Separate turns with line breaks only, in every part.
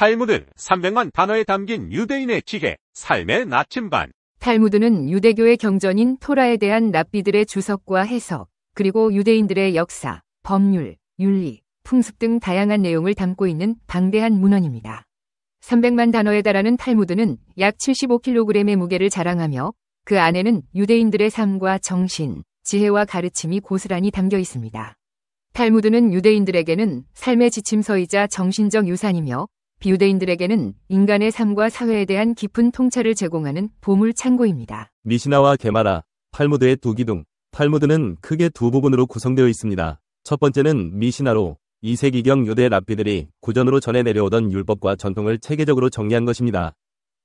탈무드 300만 단어에 담긴 유대인의 지혜, 삶의 나침반.
탈무드는 유대교의 경전인 토라에 대한 납비들의 주석과 해석, 그리고 유대인들의 역사, 법률, 윤리, 풍습 등 다양한 내용을 담고 있는 방대한 문헌입니다. 300만 단어에 달하는 탈무드는 약 75kg의 무게를 자랑하며 그 안에는 유대인들의 삶과 정신, 지혜와 가르침이 고스란히 담겨 있습니다. 탈무드는 유대인들에게는 삶의 지침서이자 정신적 유산이며 비유대인들에게는 인간의 삶과 사회에 대한 깊은 통찰을 제공하는 보물 창고입니다.
미시나와 게마라, 팔무드의 두 기둥. 팔무드는 크게 두 부분으로 구성되어 있습니다. 첫 번째는 미시나로 2세기경 유대 랍비들이 구전으로 전해 내려오던 율법과 전통을 체계적으로 정리한 것입니다.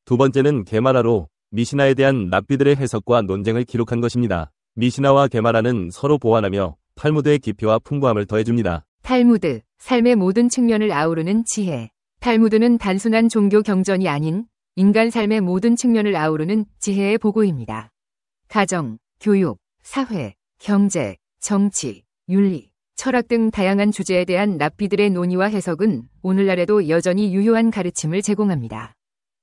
두 번째는 게마라로 미시나에 대한 랍비들의 해석과 논쟁을 기록한 것입니다. 미시나와 게마라는 서로 보완하며 팔무드의 깊이와 풍부함을 더해줍니다.
팔무드 삶의 모든 측면을 아우르는 지혜. 탈무드는 단순한 종교 경전이 아닌 인간 삶의 모든 측면을 아우르는 지혜의 보고입니다. 가정, 교육, 사회, 경제, 정치, 윤리, 철학 등 다양한 주제에 대한 랍비들의 논의와 해석은 오늘날에도 여전히 유효한 가르침을 제공합니다.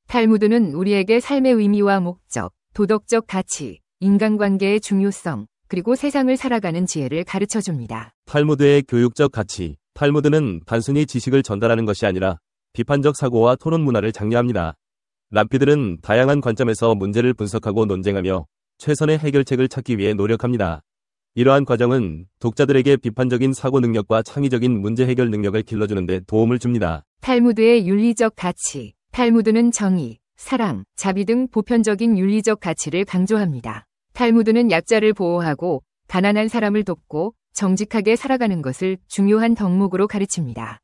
탈무드는 우리에게 삶의 의미와 목적, 도덕적 가치, 인간관계의 중요성, 그리고 세상을 살아가는 지혜를 가르쳐 줍니다.
탈무드의 교육적 가치. 탈무드는 단순히 지식을 전달하는 것이 아니라 비판적 사고와 토론 문화를 장려합니다. 람피들은 다양한 관점에서 문제를 분석하고 논쟁하며 최선의 해결책을 찾기 위해 노력합니다. 이러한 과정은 독자들에게 비판적인 사고 능력과 창의적인 문제 해결 능력을 길러주는 데 도움을 줍니다.
탈무드의 윤리적 가치 탈무드는 정의, 사랑, 자비 등 보편적인 윤리적 가치를 강조합니다. 탈무드는 약자를 보호하고 가난한 사람을 돕고 정직하게 살아가는 것을 중요한 덕목으로 가르칩니다.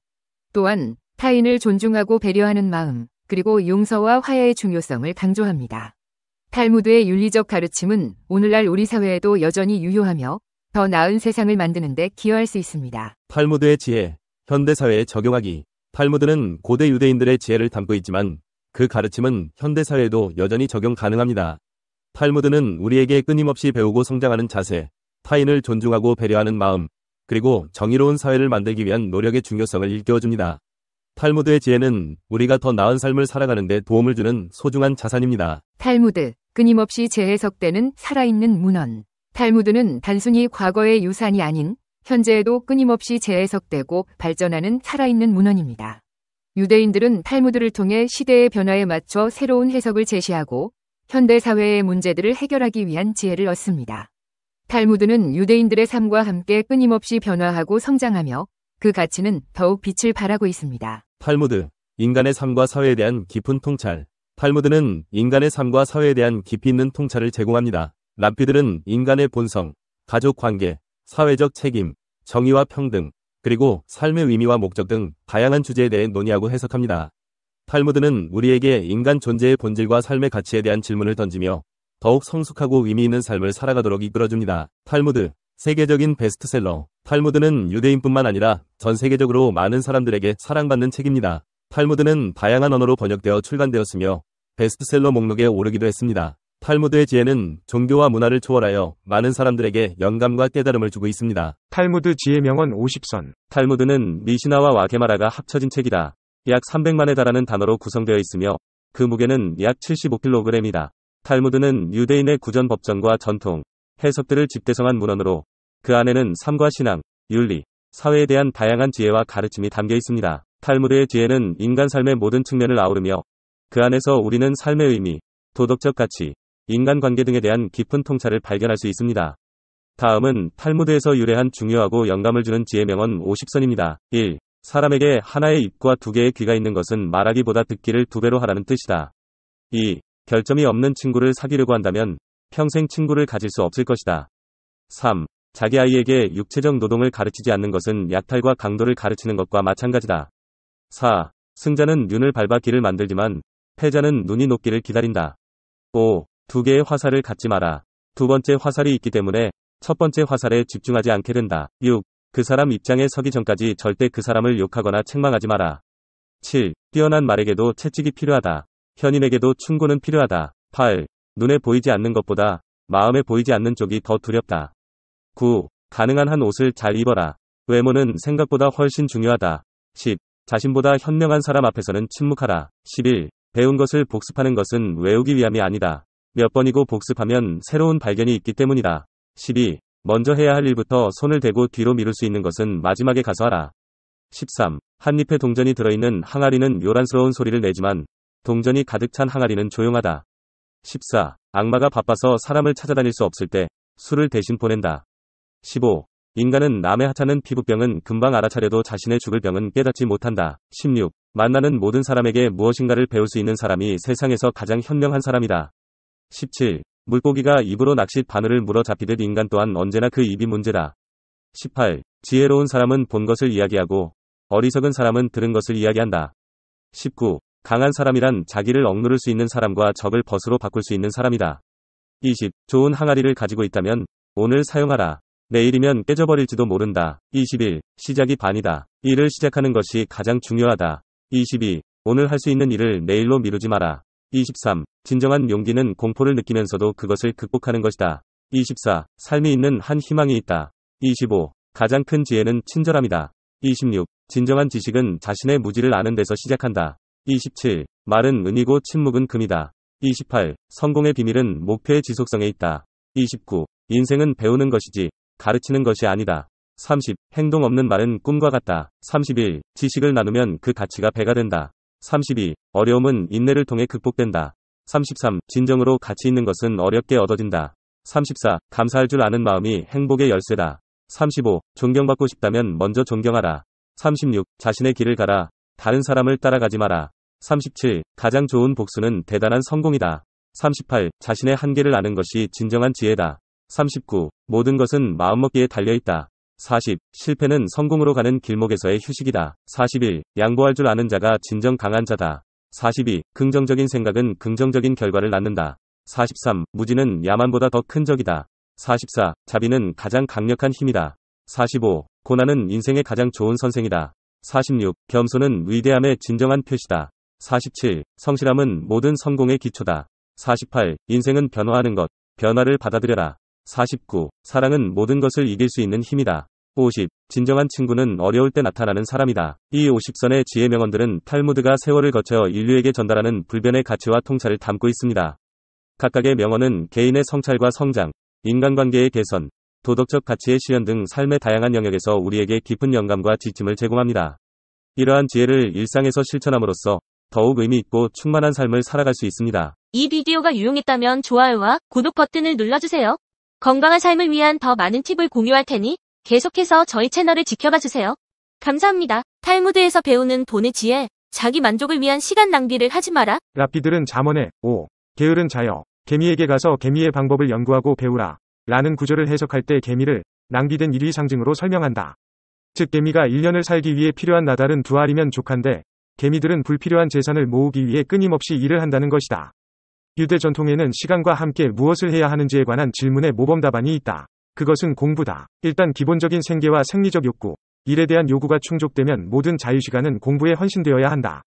또한 타인을 존중하고 배려하는 마음, 그리고 용서와 화해의 중요성을 강조합니다. 탈무드의 윤리적 가르침은 오늘날 우리 사회에도 여전히 유효하며 더 나은 세상을 만드는 데 기여할 수 있습니다.
탈무드의 지혜, 현대사회에 적용하기 탈무드는 고대 유대인들의 지혜를 담고 있지만 그 가르침은 현대사회에도 여전히 적용 가능합니다. 탈무드는 우리에게 끊임없이 배우고 성장하는 자세, 타인을 존중하고 배려하는 마음, 그리고 정의로운 사회를 만들기 위한 노력의 중요성을 일깨워줍니다. 탈무드의 지혜는 우리가 더 나은 삶을 살아가는데 도움을 주는 소중한 자산입니다.
탈무드, 끊임없이 재해석되는 살아있는 문헌. 탈무드는 단순히 과거의 유산이 아닌 현재에도 끊임없이 재해석되고 발전하는 살아있는 문헌입니다. 유대인들은 탈무드를 통해 시대의 변화에 맞춰 새로운 해석을 제시하고 현대 사회의 문제들을 해결하기 위한 지혜를 얻습니다. 탈무드는 유대인들의 삶과 함께 끊임없이 변화하고 성장하며 그 가치는 더욱 빛을 발하고 있습니다.
탈무드, 인간의 삶과 사회에 대한 깊은 통찰. 탈무드는 인간의 삶과 사회에 대한 깊이 있는 통찰을 제공합니다. 랍비들은 인간의 본성, 가족 관계, 사회적 책임, 정의와 평등, 그리고 삶의 의미와 목적 등 다양한 주제에 대해 논의하고 해석합니다. 탈무드는 우리에게 인간 존재의 본질과 삶의 가치에 대한 질문을 던지며 더욱 성숙하고 의미 있는 삶을 살아가도록 이끌어줍니다. 탈무드, 세계적인 베스트셀러 탈무드는 유대인뿐만 아니라 전 세계적으로 많은 사람들에게 사랑받는 책입니다. 탈무드는 다양한 언어로 번역되어 출간되었으며 베스트셀러 목록에 오르기도 했습니다. 탈무드의 지혜는 종교와 문화를 초월하여 많은 사람들에게 영감과 깨달음을 주고 있습니다. 탈무드 지혜명언 50선 탈무드는 미시나와 와게마라가 합쳐진 책이다. 약 300만에 달하는 단어로 구성되어 있으며 그 무게는 약 75kg이다. 탈무드는 유대인의 구전 법전과 전통, 해석들을 집대성한 문헌으로 그 안에는 삶과 신앙, 윤리, 사회에 대한 다양한 지혜와 가르침이 담겨 있습니다. 탈무드의 지혜는 인간 삶의 모든 측면을 아우르며 그 안에서 우리는 삶의 의미, 도덕적 가치, 인간관계 등에 대한 깊은 통찰을 발견할 수 있습니다. 다음은 탈무드에서 유래한 중요하고 영감을 주는 지혜 명언 50선입니다. 1. 사람에게 하나의 입과 두 개의 귀가 있는 것은 말하기보다 듣기를 두 배로 하라는 뜻이다. 2. 결점이 없는 친구를 사귀려고 한다면 평생 친구를 가질 수 없을 것이다. 3. 자기 아이에게 육체적 노동을 가르치지 않는 것은 약탈과 강도를 가르치는 것과 마찬가지다. 4. 승자는 눈을 밟아 길을 만들지만 패자는 눈이 녹기를 기다린다. 5. 두 개의 화살을 갖지 마라. 두 번째 화살이 있기 때문에 첫 번째 화살에 집중하지 않게 된다. 6. 그 사람 입장에 서기 전까지 절대 그 사람을 욕하거나 책망하지 마라. 7. 뛰어난 말에게도 채찍이 필요하다. 현인에게도 충고는 필요하다. 8. 눈에 보이지 않는 것보다 마음에 보이지 않는 쪽이 더 두렵다. 9. 가능한 한 옷을 잘 입어라. 외모는 생각보다 훨씬 중요하다. 10. 자신보다 현명한 사람 앞에서는 침묵하라. 11. 배운 것을 복습하는 것은 외우기 위함이 아니다. 몇 번이고 복습하면 새로운 발견이 있기 때문이다. 12. 먼저 해야 할 일부터 손을 대고 뒤로 미룰 수 있는 것은 마지막에 가서 하라. 13. 한 잎에 동전이 들어있는 항아리는 요란스러운 소리를 내지만 동전이 가득 찬 항아리는 조용하다. 14. 악마가 바빠서 사람을 찾아다닐 수 없을 때 술을 대신 보낸다. 15. 인간은 남의 하찮은 피부병은 금방 알아차려도 자신의 죽을 병은 깨닫지 못한다. 16. 만나는 모든 사람에게 무엇인가를 배울 수 있는 사람이 세상에서 가장 현명한 사람이다. 17. 물고기가 입으로 낚싯 바늘을 물어 잡히듯 인간 또한 언제나 그 입이 문제다. 18. 지혜로운 사람은 본 것을 이야기하고 어리석은 사람은 들은 것을 이야기한다. 19. 강한 사람이란 자기를 억누를 수 있는 사람과 적을 벗으로 바꿀 수 있는 사람이다. 20. 좋은 항아리를 가지고 있다면 오늘 사용하라. 내일이면 깨져버릴지도 모른다. 21. 시작이 반이다. 일을 시작하는 것이 가장 중요하다. 22. 오늘 할 수 있는 일을 내일로 미루지 마라. 23. 진정한 용기는 공포를 느끼면서도 그것을 극복하는 것이다. 24. 삶이 있는 한 희망이 있다. 25. 가장 큰 지혜는 친절함이다. 26. 진정한 지식은 자신의 무지를 아는 데서 시작한다. 27. 말은 은이고 침묵은 금이다. 28. 성공의 비밀은 목표의 지속성에 있다. 29. 인생은 배우는 것이지 가르치는 것이 아니다. 30. 행동 없는 말은 꿈과 같다. 31. 지식을 나누면 그 가치가 배가 된다. 32. 어려움은 인내를 통해 극복된다. 33. 진정으로 가치 있는 것은 어렵게 얻어진다. 34. 감사할 줄 아는 마음이 행복의 열쇠다. 35. 존경받고 싶다면 먼저 존경하라. 36. 자신의 길을 가라. 다른 사람을 따라가지 마라. 37. 가장 좋은 복수는 대단한 성공이다. 38. 자신의 한계를 아는 것이 진정한 지혜다. 39. 모든 것은 마음먹기에 달려있다. 40. 실패는 성공으로 가는 길목에서의 휴식이다. 41. 양보할 줄 아는 자가 진정 강한 자다. 42. 긍정적인 생각은 긍정적인 결과를 낳는다. 43. 무지는 야만보다 더 큰 적이다. 44. 자비는 가장 강력한 힘이다. 45. 고난은 인생의 가장 좋은 선생이다. 46. 겸손은 위대함의 진정한 표시다. 47. 성실함은 모든 성공의 기초다. 48. 인생은 변화하는 것. 변화를 받아들여라. 49. 사랑은 모든 것을 이길 수 있는 힘이다. 50. 진정한 친구는 어려울 때 나타나는 사람이다. 이 50선의 지혜 명언들은 탈무드가 세월을 거쳐 인류에게 전달하는 불변의 가치와 통찰을 담고 있습니다. 각각의 명언은 개인의 성찰과 성장, 인간관계의 개선, 도덕적 가치의 실현 등 삶의 다양한 영역에서 우리에게 깊은 영감과 지침을 제공합니다. 이러한 지혜를 일상에서 실천함으로써 더욱 의미 있고 충만한 삶을 살아갈 수 있습니다.
이 비디오가 유용했다면 좋아요와 구독 버튼을 눌러주세요. 건강한 삶을 위한 더 많은 팁을 공유할 테니 계속해서 저희 채널을 지켜봐 주세요. 감사합니다. 탈무드에서 배우는 돈의 지혜, 자기 만족을 위한 시간 낭비를 하지 마라.
라피들은 자먼의 오, 게으른 자여, 개미에게 가서 개미의 방법을 연구하고 배우라. 라는 구절을 해석할 때 개미를 낭비된 일위 상징으로 설명한다. 즉 개미가 1년을 살기 위해 필요한 나달은 두 알이면 족한데 개미들은 불필요한 재산을 모으기 위해 끊임없이 일을 한다는 것이다. 유대 전통에는 시간과 함께 무엇을 해야 하는지에 관한 질문의 모범 답안이 있다. 그것은 공부다. 일단 기본적인 생계와 생리적 욕구, 일에 대한 요구가 충족되면 모든 자유시간은 공부에 헌신되어야 한다.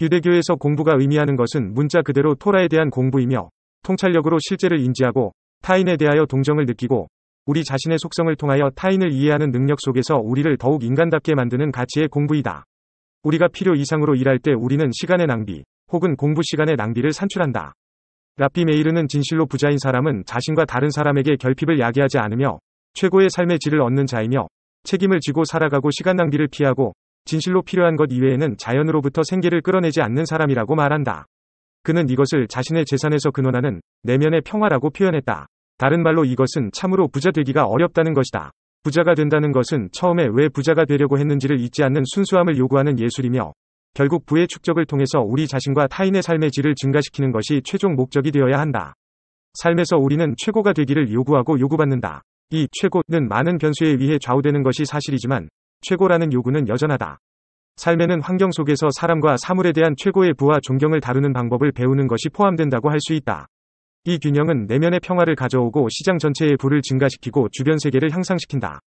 유대교에서 공부가 의미하는 것은 문자 그대로 토라에 대한 공부이며 통찰력으로 실제를 인지하고 타인에 대하여 동정을 느끼고 우리 자신의 속성을 통하여 타인을 이해하는 능력 속에서 우리를 더욱 인간답게 만드는 가치의 공부이다. 우리가 필요 이상으로 일할 때 우리는 시간의 낭비 혹은 공부 시간의 낭비를 산출한다. 랍비 메이르는 진실로 부자인 사람은 자신과 다른 사람에게 결핍을 야기하지 않으며 최고의 삶의 질을 얻는 자이며 책임을 지고 살아가고 시간 낭비를 피하고 진실로 필요한 것 이외에는 자연으로부터 생계를 끌어내지 않는 사람이라고 말한다. 그는 이것을 자신의 재산에서 근원하는 내면의 평화라고 표현했다. 다른 말로 이것은 참으로 부자 되기가 어렵다는 것이다. 부자가 된다는 것은 처음에 왜 부자가 되려고 했는지를 잊지 않는 순수함을 요구하는 예술이며 결국 부의 축적을 통해서 우리 자신과 타인의 삶의 질을 증가시키는 것이 최종 목적이 되어야 한다. 삶에서 우리는 최고가 되기를 요구하고 요구받는다. 이 최고는 많은 변수에 의해 좌우되는 것이 사실이지만 최고라는 요구는 여전하다. 삶에는 환경 속에서 사람과 사물에 대한 최고의 부와 존경을 다루는 방법을 배우는 것이 포함된다고 할 수 있다. 이 균형은 내면의 평화를 가져오고 시장 전체의 부를 증가시키고 주변 세계를 향상시킨다.